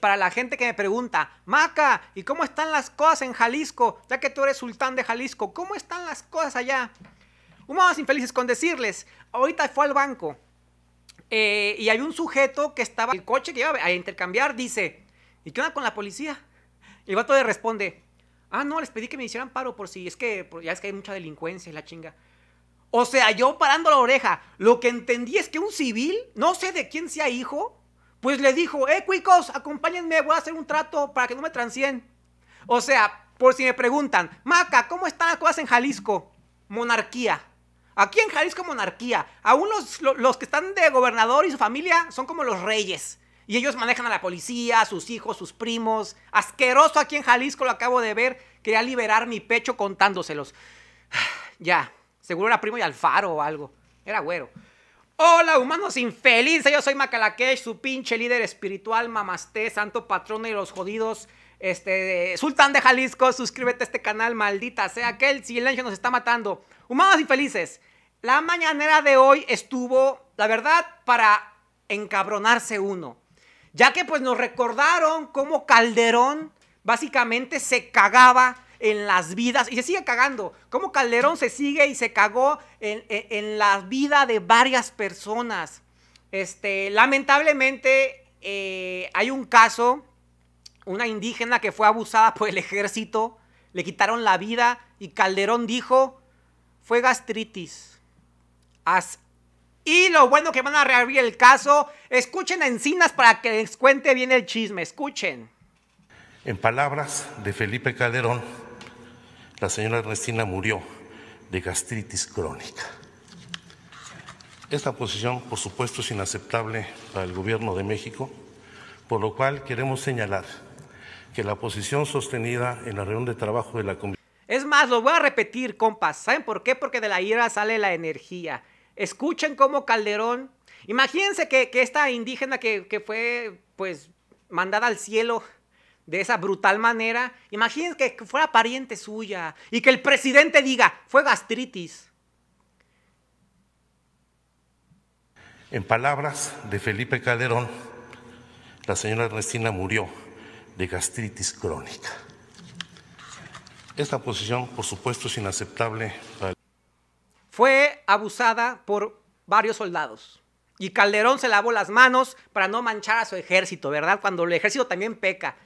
Para la gente que me pregunta, Maca, ¿y cómo están las cosas en Jalisco? Ya que tú eres sultán de Jalisco, ¿cómo están las cosas allá? más infelices con decirles, ahorita fue al banco eh, y hay un sujeto que estaba en el coche que iba a intercambiar, dice, ¿y qué onda con la policía? Y el vato le responde, ah, no, les pedí que me hicieran paro por si es que ya es que hay mucha delincuencia y la chinga. O sea, yo parando la oreja, lo que entendí es que un civil, no sé de quién sea hijo, pues le dijo, eh, cuicos, acompáñenme, voy a hacer un trato para que no me transien. O sea, por si me preguntan, Maca, ¿cómo están las cosas en Jalisco? Monarquía. Aquí en Jalisco monarquía. Aún los, los que están de gobernador y su familia son como los reyes. Y ellos manejan a la policía, a sus hijos, sus primos. Asqueroso aquí en Jalisco, lo acabo de ver. Quería liberar mi pecho contándoselos. Ya, seguro era primo y Alfaro o algo. Era güero. Hola humanos infelices, yo soy Macalakesh, su pinche líder espiritual, mamasté, santo patrono de los jodidos, este, sultán de Jalisco, suscríbete a este canal, maldita sea, que el silencio nos está matando. Humanos infelices, la mañanera de hoy estuvo, la verdad, para encabronarse uno, ya que pues nos recordaron cómo Calderón básicamente se cagaba en las vidas y se sigue cagando. Como Calderón se sigue y se cagó en, la vida de varias personas. Este, lamentablemente eh, hay un caso, una indígena que fue abusada por el ejército, le quitaron la vida y Calderón dijo, fue gastritis. y lo bueno que van a reabrir el caso, escuchen Encinas para que les cuente bien el chisme, escuchen. En palabras de Felipe Calderón, la señora Ernestina murió de gastritis crónica. Esta posición, por supuesto, es inaceptable para el Gobierno de México, por lo cual queremos señalar que la posición sostenida en la reunión de trabajo de la Comisión... Es más, lo voy a repetir, compas. ¿Saben por qué? Porque de la ira sale la energía. Escuchen cómo Calderón... Imagínense que, esta indígena que, que fue, pues, mandada al cielo de esa brutal manera. Imagínense que fuera pariente suya y que el presidente diga, fue gastritis. En palabras de Felipe Calderón, la señora Ernestina murió de gastritis crónica. Esta posición, por supuesto, es inaceptable. Fue abusada por varios soldados. Y Calderón se lavó las manos para no manchar a su ejército, ¿verdad? Cuando el ejército también peca.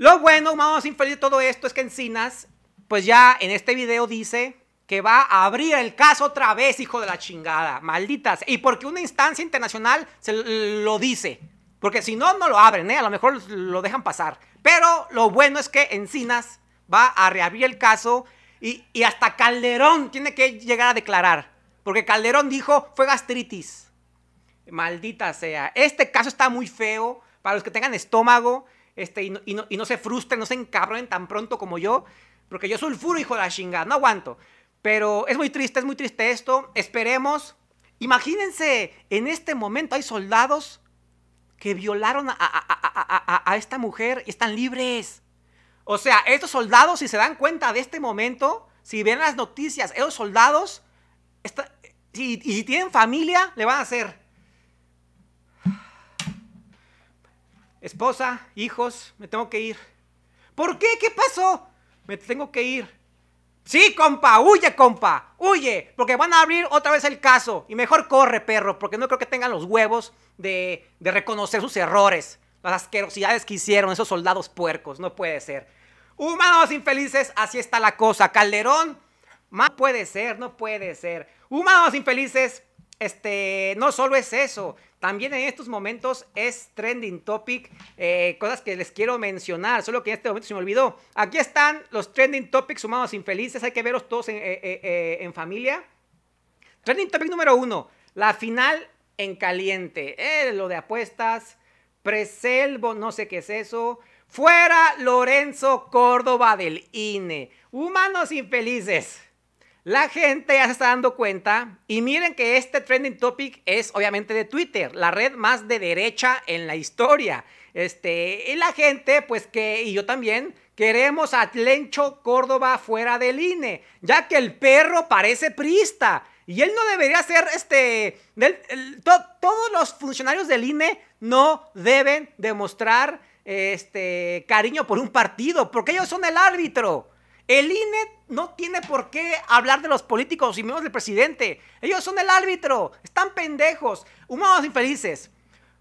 Lo bueno, vamos a inferir todo esto es que Encinas, pues ya en este video dice que va a abrir el caso otra vez, hijo de la chingada. Malditas. Y porque una instancia internacional se lo dice. Porque si no, no lo abren, ¿eh? A lo mejor lo dejan pasar. Pero lo bueno es que Encinas va a reabrir el caso y, y, hasta Calderón tiene que llegar a declarar. Porque Calderón dijo, fue gastritis. Maldita sea. Este caso está muy feo. Para los que tengan estómago, este, y, no, se frustren, no se encabronen tan pronto como yo, porque yo soy furo hijo de la chingada, no aguanto. Pero es muy triste, es muy triste esto. Esperemos. Imagínense, en este momento hay soldados que violaron a, a, a, esta mujer y están libres. O sea, estos soldados, si se dan cuenta de este momento, si ven las noticias, esos soldados, y si tienen familia, le van a hacer. esposa, hijos, me tengo que ir. ¿Por qué? ¿Qué pasó? Me tengo que ir. Sí, compa, huye, compa, huye, porque van a abrir otra vez el caso. Y mejor corre, perro, porque no creo que tengan los huevos de, reconocer sus errores, las asquerosidades que hicieron esos soldados puercos, no puede ser. Humanos infelices, así está la cosa. Calderón, más puede ser, no puede ser. Humanos infelices, este, no solo es eso, también en estos momentos es trending topic, eh, cosas que les quiero mencionar, solo que en este momento se me olvidó. Aquí están los trending topics humanos infelices, hay que verlos todos en, eh, eh, en familia. Trending topic número uno, la final en caliente, lo de apuestas, Preselvo, no sé qué es eso. Fuera Lorenzo Córdoba del INE. Humanos infelices. La gente ya se está dando cuenta y miren que este trending topic es obviamente de Twitter, la red más de derecha en la historia. Este, y la gente, pues que, y yo también, queremos a Lencho Córdoba fuera del INE, ya que el perro parece prista. Y él no debería ser, este, todos los funcionarios del INE no deben demostrar, este, cariño por un partido, porque ellos son el árbitro. El INE no tiene por qué hablar de los políticos y menos del presidente. Ellos son el árbitro. Están pendejos. Humanos infelices.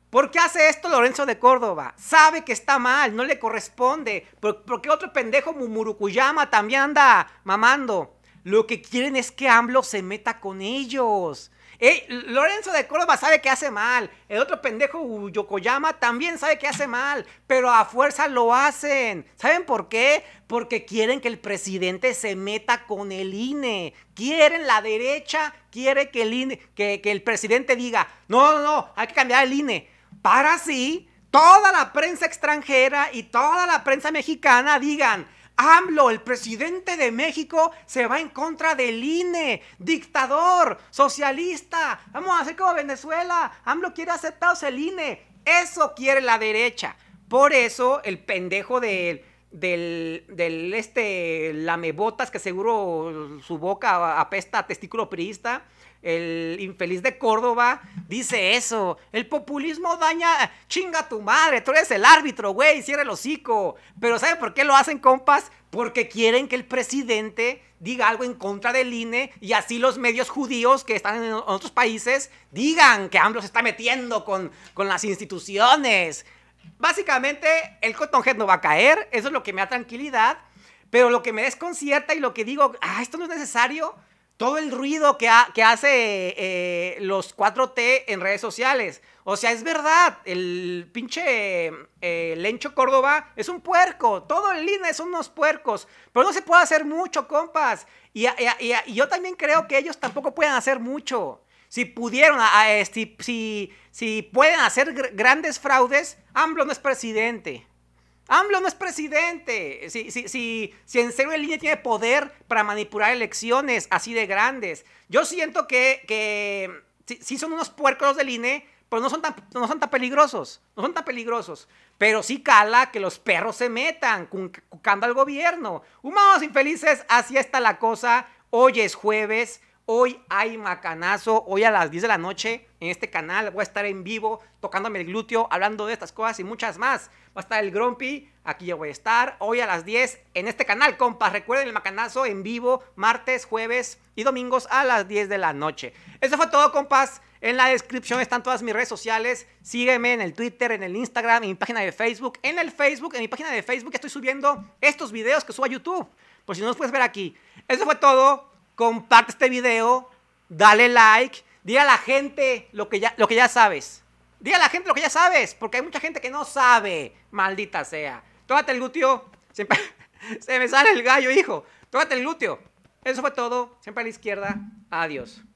¿Por qué hace esto Lorenzo de Córdoba? Sabe que está mal, no le corresponde. ¿Por, qué otro pendejo Murukuyama también anda mamando? Lo que quieren es que AMLO se meta con ellos. Eh, Lorenzo de Córdoba sabe que hace mal. El otro pendejo Yokoyama también sabe que hace mal. Pero a fuerza lo hacen. ¿Saben por qué? Porque quieren que el presidente se meta con el INE. Quieren la derecha, quiere que el, INE, que, que el presidente diga, no, no, no, hay que cambiar el INE. Para así, toda la prensa extranjera y toda la prensa mexicana digan, AMLO, el presidente de México, se va en contra del INE, dictador, socialista. Vamos a hacer como Venezuela. AMLO quiere aceptarse el INE. Eso quiere la derecha. Por eso el pendejo de él del, del este lamebotas que seguro su boca apesta a testículo priista, el infeliz de Córdoba, dice eso. El populismo daña, chinga tu madre, tú eres el árbitro, güey, cierra el hocico. Pero ¿sabe por qué lo hacen, compas? Porque quieren que el presidente diga algo en contra del INE y así los medios judíos que están en otros países digan que AMLO se está metiendo con, con las instituciones. Básicamente, el Cottonhead no va a caer, eso es lo que me da tranquilidad, pero lo que me desconcierta y lo que digo, ah, esto no es necesario, todo el ruido que, hace eh, los 4T en redes sociales. O sea, es verdad, el pinche eh, Lencho Córdoba es un puerco, todo el INE es unos puercos, pero no se puede hacer mucho, compas. y yo también creo que ellos tampoco pueden hacer mucho. Si pudieron, eh, si, pueden hacer grandes fraudes, AMLO no es presidente. AMLO no es presidente. Si, en serio el INE tiene poder para manipular elecciones así de grandes. Yo siento que, que sí, son unos puercos del INE, pero no son, tan, no son tan peligrosos. No son tan peligrosos. Pero sí cala que los perros se metan, cucando al gobierno. Humanos infelices, así está la cosa. Hoy es jueves. Hoy hay macanazo, hoy a las 10 de la noche en este canal voy a estar en vivo tocándome el glúteo, hablando de estas cosas y muchas más. Va a estar el Grumpy, aquí yo voy a estar hoy a las 10 en este canal, compas. Recuerden el macanazo en vivo martes, jueves y domingos a las 10 de la noche. Eso fue todo, compas. En la descripción están todas mis redes sociales. Sígueme en el Twitter, en el Instagram, en mi página de Facebook. En el Facebook, en mi página de Facebook estoy subiendo estos videos que subo a YouTube. Por si no los puedes ver aquí. Eso fue todo comparte este video, dale like, di a la gente lo que ya, lo que ya sabes. Di a la gente lo que ya sabes, porque hay mucha gente que no sabe, maldita sea. Tómate el glúteo, se me sale el gallo, hijo. Tómate el glúteo. Eso fue todo, siempre a la izquierda, adiós.